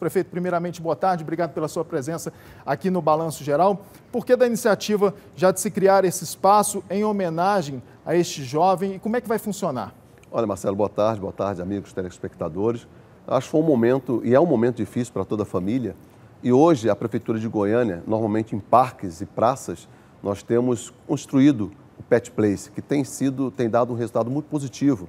Prefeito, primeiramente, boa tarde, obrigado pela sua presença aqui no Balanço Geral. Por que da iniciativa já de se criar esse espaço em homenagem a este jovem e como é que vai funcionar? Olha, Marcelo, boa tarde, boa tarde, amigos telespectadores. Acho que foi um momento, e é um momento difícil para toda a família, e hoje a Prefeitura de Goiânia, normalmente em parques e praças, nós temos construído o Pet Place, que tem sido, tem dado um resultado muito positivo,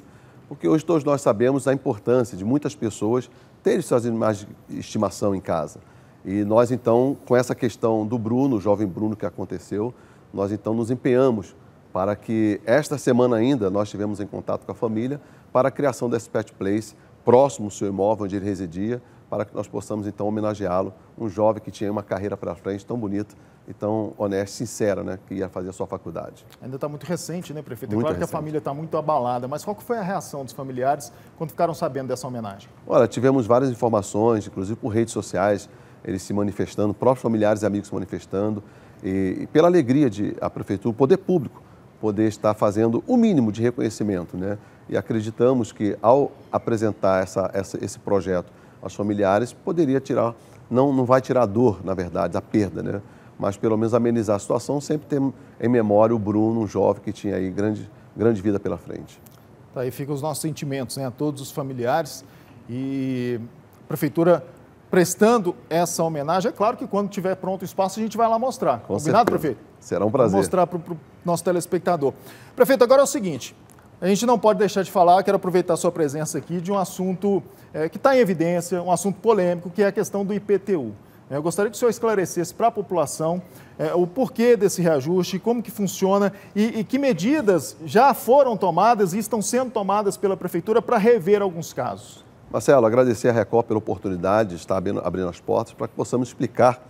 porque hoje todos nós sabemos a importância de muitas pessoas terem suas animais de estimação em casa. E nós, então, com essa questão do Bruno, o jovem Bruno que aconteceu, nós, então, nos empenhamos para que, esta semana ainda, nós tivemos em contato com a família para a criação desse pet place próximo ao seu imóvel onde ele residia, para que nós possamos então homenageá-lo, um jovem que tinha uma carreira para frente tão bonita e tão honesta, sincera, né, que ia fazer a sua faculdade. Ainda está muito recente, né, prefeito? É muito claro recente. que a família está muito abalada, mas qual foi a reação dos familiares quando ficaram sabendo dessa homenagem? Olha, tivemos várias informações, inclusive por redes sociais, eles se manifestando, próprios familiares e amigos se manifestando, e, e pela alegria de a prefeitura, o poder público, poder estar fazendo o mínimo de reconhecimento, né? E acreditamos que ao apresentar essa, essa esse projeto aos familiares, poderia tirar, não, não vai tirar a dor, na verdade, a perda, né? Mas pelo menos amenizar a situação, sempre ter em memória o Bruno, um jovem que tinha aí grande, grande vida pela frente. Tá, aí ficam os nossos sentimentos né, a todos os familiares e a prefeitura prestando essa homenagem. É claro que quando tiver pronto o espaço, a gente vai lá mostrar. Com Combinado, certeza. prefeito? Será um prazer. Vou mostrar para o nosso telespectador. Prefeito, agora é o seguinte: a gente não pode deixar de falar, quero aproveitar a sua presença aqui, de um assunto é, que está em evidência, um assunto polêmico, que é a questão do IPTU. É, eu gostaria que o senhor esclarecesse para a população é, o porquê desse reajuste, como que funciona e, e, que medidas já foram tomadas e estão sendo tomadas pela Prefeitura para rever alguns casos. Marcelo, agradecer à Record pela oportunidade de estar abrindo, abrindo as portas para que possamos explicar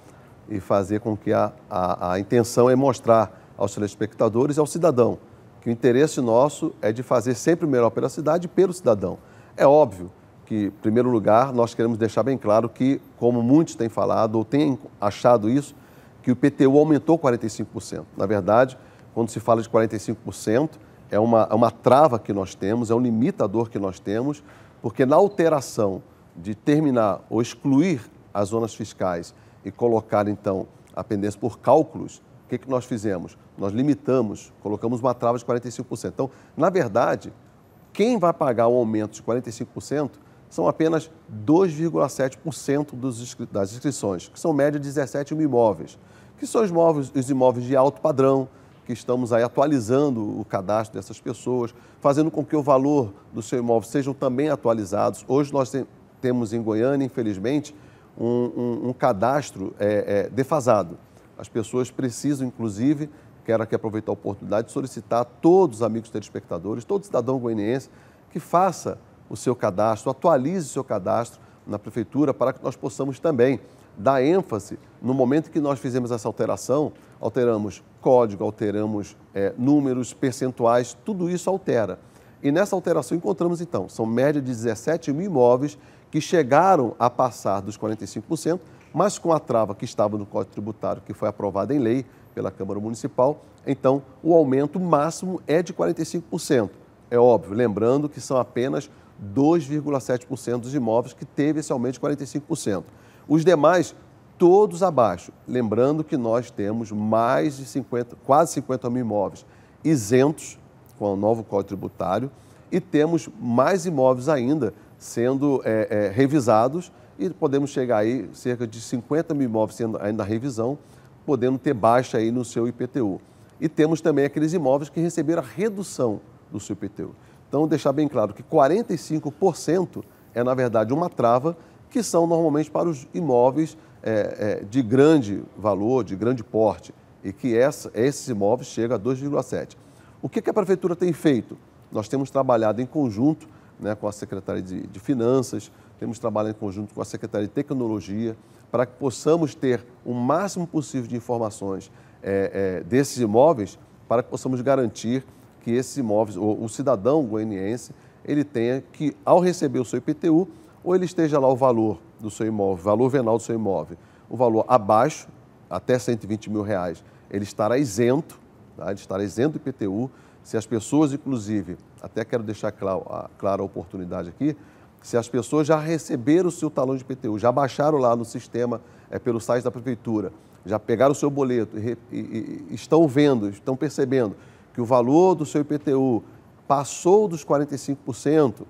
e fazer com que a, a, a intenção é mostrar aos telespectadores e ao cidadão que o interesse nosso é de fazer sempre o melhor pela cidade e pelo cidadão. É óbvio que, em primeiro lugar, nós queremos deixar bem claro que, como muitos têm falado ou têm achado isso, que o PTU aumentou 45%. Na verdade, quando se fala de 45%, é uma, é uma trava que nós temos, é um limitador que nós temos, porque na alteração de terminar ou excluir as zonas fiscais e colocar, então, a pendência por cálculos, que, que nós fizemos? Nós limitamos, colocamos uma trava de 45%. Então, na verdade, quem vai pagar o aumento de 45% são apenas 2,7% das inscrições, que são média de 17 mil imóveis, que são os imóveis, os imóveis de alto padrão, que estamos aí atualizando o cadastro dessas pessoas, fazendo com que o valor do seu imóvel sejam também atualizados. Hoje nós temos em Goiânia, infelizmente, um, um, um cadastro é, é, defasado. As pessoas precisam, inclusive, quero aqui aproveitar a oportunidade de solicitar a todos os amigos telespectadores, todo cidadão goianiense, que faça o seu cadastro, atualize o seu cadastro na Prefeitura para que nós possamos também dar ênfase no momento que nós fizemos essa alteração, alteramos código, alteramos é, números, percentuais, tudo isso altera. E nessa alteração encontramos então, são média de 17 mil imóveis que chegaram a passar dos 45% mas com a trava que estava no Código Tributário, que foi aprovada em lei pela Câmara Municipal, então o aumento máximo é de 45%. É óbvio, lembrando que são apenas 2,7% dos imóveis que teve esse aumento de 45%. Os demais, todos abaixo. Lembrando que nós temos mais de 50, quase 50 mil imóveis isentos com o novo Código Tributário e temos mais imóveis ainda sendo é, é, revisados e podemos chegar aí cerca de 50 mil imóveis sendo ainda na revisão, podendo ter baixa aí no seu IPTU. E temos também aqueles imóveis que receberam a redução do seu IPTU. Então, deixar bem claro que 45% é, na verdade, uma trava que são normalmente para os imóveis é, é, de grande valor, de grande porte, e que essa, esses imóveis chegam a 2,7%. O que, que a Prefeitura tem feito? Nós temos trabalhado em conjunto né, com a Secretaria de, de Finanças, temos trabalhado em conjunto com a Secretaria de Tecnologia para que possamos ter o máximo possível de informações é, é, desses imóveis para que possamos garantir que esses imóveis, o, o cidadão goianiense, ele tenha que, ao receber o seu IPTU, ou ele esteja lá o valor do seu imóvel, o valor venal do seu imóvel, o valor abaixo, até 120 mil reais, ele estará isento, tá? ele estará isento do IPTU. Se as pessoas, inclusive, até quero deixar claro a, claro a oportunidade aqui, se as pessoas já receberam o seu talão de IPTU, já baixaram lá no sistema, é, pelo site da prefeitura, já pegaram o seu boleto e, e, e estão vendo, estão percebendo que o valor do seu IPTU passou dos 45%,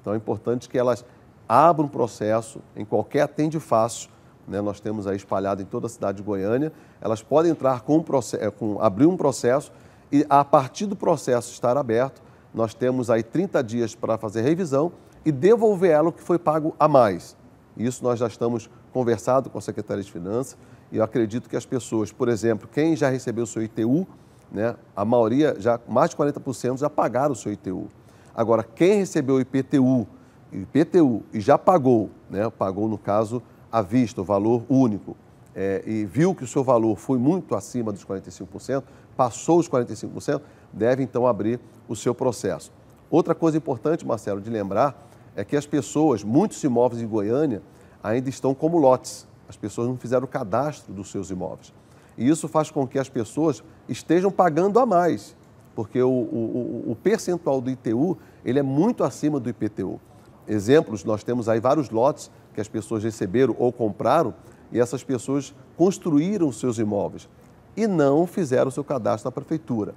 então é importante que elas abram um processo em qualquer atende fácil, né? nós temos aí espalhado em toda a cidade de Goiânia, elas podem entrar com, um processo, é, com abrir um processo e a partir do processo estar aberto, nós temos aí 30 dias para fazer revisão e devolver ela o que foi pago a mais. Isso nós já estamos conversado com a Secretaria de Finanças e eu acredito que as pessoas, por exemplo, quem já recebeu o seu ITU, né, a maioria, já mais de 40% já pagaram o seu ITU. Agora, quem recebeu o IPTU, IPTU e já pagou, né, pagou no caso à vista, o valor único, é, e viu que o seu valor foi muito acima dos 45%, passou os 45%, deve então abrir o seu processo. Outra coisa importante, Marcelo, de lembrar é que as pessoas, muitos imóveis em Goiânia ainda estão como lotes. As pessoas não fizeram o cadastro dos seus imóveis. E isso faz com que as pessoas estejam pagando a mais, porque o, o, o percentual do ITU ele é muito acima do IPTU. Exemplos, nós temos aí vários lotes que as pessoas receberam ou compraram e essas pessoas construíram seus imóveis e não fizeram seu cadastro na prefeitura.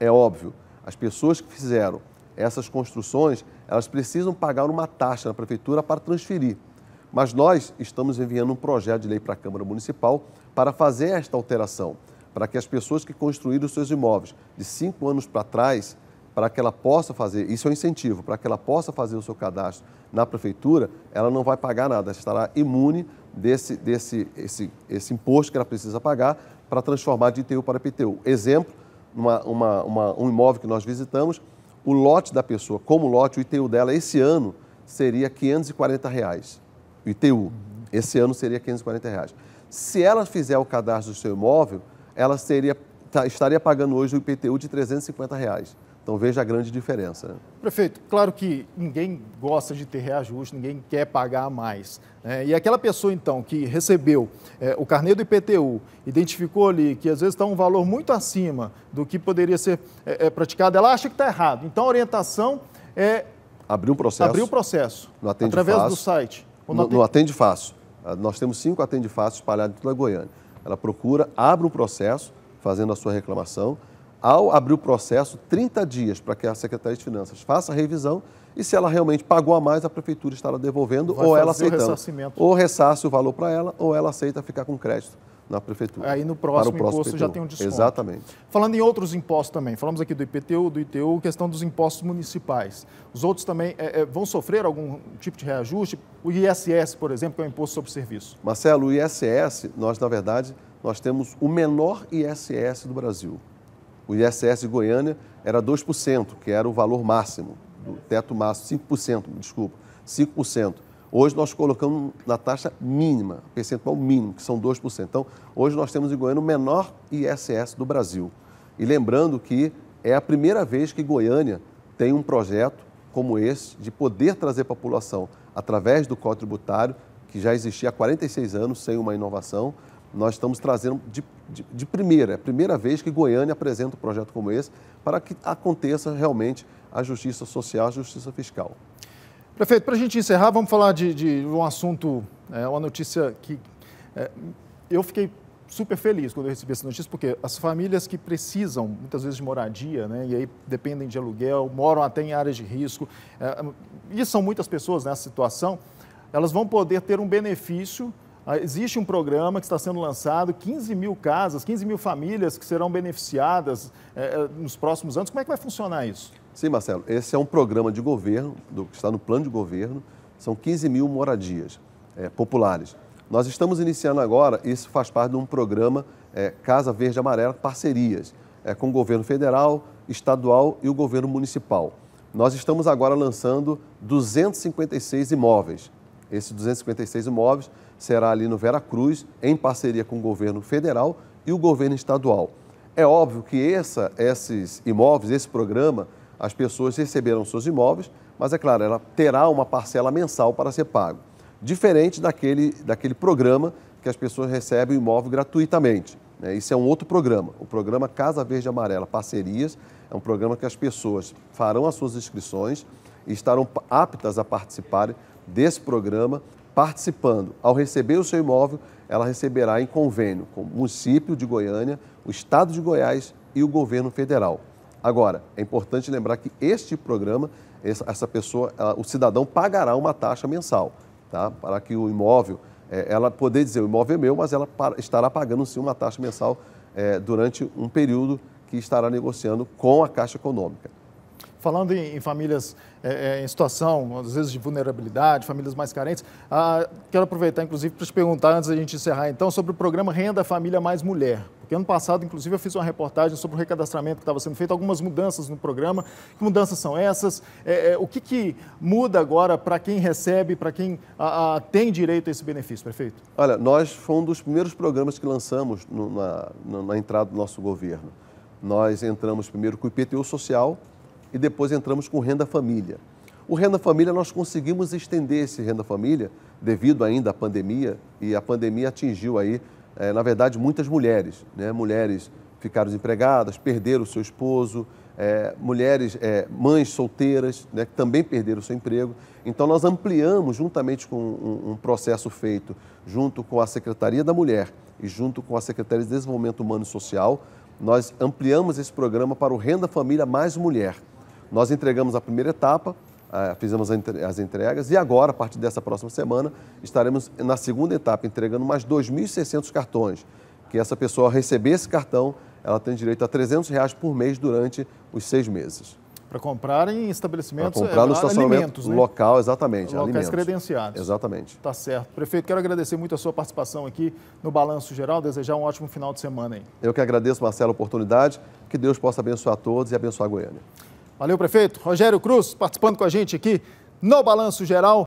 É óbvio, as pessoas que fizeram essas construções, elas precisam pagar uma taxa na prefeitura para transferir. Mas nós estamos enviando um projeto de lei para a Câmara Municipal para fazer esta alteração, para que as pessoas que construíram seus imóveis de cinco anos para trás, para que ela possa fazer, isso é um incentivo, para que ela possa fazer o seu cadastro na prefeitura, ela não vai pagar nada, ela estará imune desse, desse esse, esse imposto que ela precisa pagar para transformar de ITU para IPTU. Exemplo, uma, uma, uma, um imóvel que nós visitamos, o lote da pessoa, como lote, o ITU dela esse ano seria R$ 540. Reais. O ITU, uhum. esse ano seria R$ 540. Reais. Se ela fizer o cadastro do seu imóvel, ela seria, tá, estaria pagando hoje o IPTU de R$ 350. Reais. Então veja a grande diferença. Né? Prefeito, claro que ninguém gosta de ter reajuste, ninguém quer pagar mais. Né? E aquela pessoa, então, que recebeu é, o carnê do IPTU, identificou ali que às vezes está um valor muito acima do que poderia ser é, é, praticado, ela acha que está errado. Então a orientação é. Abrir um processo. Abrir o um processo. No atende através fácil, do site. No, no, atende... no Atende Fácil. Ah, nós temos cinco Atende Fácil espalhados em toda a Goiânia. Ela procura, abre o um processo, fazendo a sua reclamação ao abrir o processo, 30 dias para que a Secretaria de Finanças faça a revisão e se ela realmente pagou a mais, a prefeitura estará devolvendo Vai ou ela aceitando. O ou ressasse o valor para ela ou ela aceita ficar com crédito na prefeitura. Aí no próximo, próximo imposto já tem um desconto. Exatamente. Falando em outros impostos também, falamos aqui do IPTU, do ITU, questão dos impostos municipais. Os outros também é, é, vão sofrer algum tipo de reajuste? O ISS, por exemplo, que é o Imposto sobre Serviço. Marcelo, o ISS, nós na verdade, nós temos o menor ISS do Brasil o ISS de Goiânia era 2%, que era o valor máximo, do teto máximo, 5%, desculpa, 5%. Hoje nós colocamos na taxa mínima, percentual mínimo, que são 2%. Então, hoje nós temos em Goiânia o menor ISS do Brasil. E lembrando que é a primeira vez que Goiânia tem um projeto como esse de poder trazer para a população, através do Código Tributário, que já existia há 46 anos sem uma inovação, nós estamos trazendo de, de, de primeira, é a primeira vez que Goiânia apresenta um projeto como esse para que aconteça realmente a justiça social, a justiça fiscal. Prefeito, para a gente encerrar, vamos falar de, de um assunto, é, uma notícia que é, eu fiquei super feliz quando eu recebi essa notícia, porque as famílias que precisam, muitas vezes, de moradia, né, e aí dependem de aluguel, moram até em áreas de risco, é, e são muitas pessoas nessa situação, elas vão poder ter um benefício ah, existe um programa que está sendo lançado, 15 mil casas, 15 mil famílias que serão beneficiadas é, nos próximos anos. Como é que vai funcionar isso? Sim, Marcelo. Esse é um programa de governo, do, que está no plano de governo. São 15 mil moradias é, populares. Nós estamos iniciando agora, isso faz parte de um programa é, Casa Verde Amarela, parcerias com o governo federal, estadual e o governo municipal. Nós estamos agora lançando 256 imóveis. Esses 256 imóveis será ali no Vera Cruz em parceria com o governo federal e o governo estadual. É óbvio que essa, esses imóveis, esse programa, as pessoas receberão seus imóveis, mas é claro, ela terá uma parcela mensal para ser pago. Diferente daquele, daquele programa que as pessoas recebem o imóvel gratuitamente. Né? Isso é um outro programa, o programa Casa Verde Amarela Parcerias. É um programa que as pessoas farão as suas inscrições e estarão aptas a participarem desse programa participando, ao receber o seu imóvel, ela receberá em convênio com o município de Goiânia, o estado de Goiás e o governo federal. Agora, é importante lembrar que este programa, essa pessoa, ela, o cidadão pagará uma taxa mensal, tá? Para que o imóvel, é, ela poder dizer o imóvel é meu, mas ela para, estará pagando sim uma taxa mensal é, durante um período que estará negociando com a Caixa Econômica. Falando em, em famílias é, é, em situação, às vezes, de vulnerabilidade, famílias mais carentes, ah, quero aproveitar, inclusive, para te perguntar, antes da gente encerrar, então, sobre o programa Renda Família Mais Mulher. Porque ano passado, inclusive, eu fiz uma reportagem sobre o recadastramento que estava sendo feito, algumas mudanças no programa. Que mudanças são essas? É, é, o que, que, muda agora para quem recebe, para quem a, a, tem direito a esse benefício, prefeito? Olha, nós foi um dos primeiros programas que lançamos no, na, na, na entrada do nosso governo. Nós entramos primeiro com o IPTU Social, e depois entramos com Renda Família. O Renda Família, nós conseguimos estender esse Renda Família, devido ainda à pandemia, e a pandemia atingiu aí, é, na verdade, muitas mulheres. Né? Mulheres ficaram desempregadas, perderam o seu esposo, é, mulheres, é, mães solteiras, né, que também perderam o seu emprego. Então, nós ampliamos, juntamente com um, um processo feito junto com a Secretaria da Mulher e junto com a Secretaria de Desenvolvimento Humano e Social, nós ampliamos esse programa para o Renda Família Mais Mulher. Nós entregamos a primeira etapa, eh, fizemos as entregas e agora, a partir dessa próxima semana, estaremos na segunda etapa entregando mais 2.600 cartões. Que essa pessoa receber esse cartão, ela tem direito a 300 reais por mês durante os seis meses. Para comprar em estabelecimentos, Para comprar é, no estacionamento né? local, exatamente. Locais alimentos. credenciados. Exatamente. Tá certo. Prefeito, quero agradecer muito a sua participação aqui no Balanço Geral, desejar um ótimo final de semana aí. Eu que agradeço, Marcelo, a oportunidade, que Deus possa abençoar todos e abençoar a Goiânia. Valeu, prefeito. Rogério Cruz participando com a gente aqui no Balanço Geral.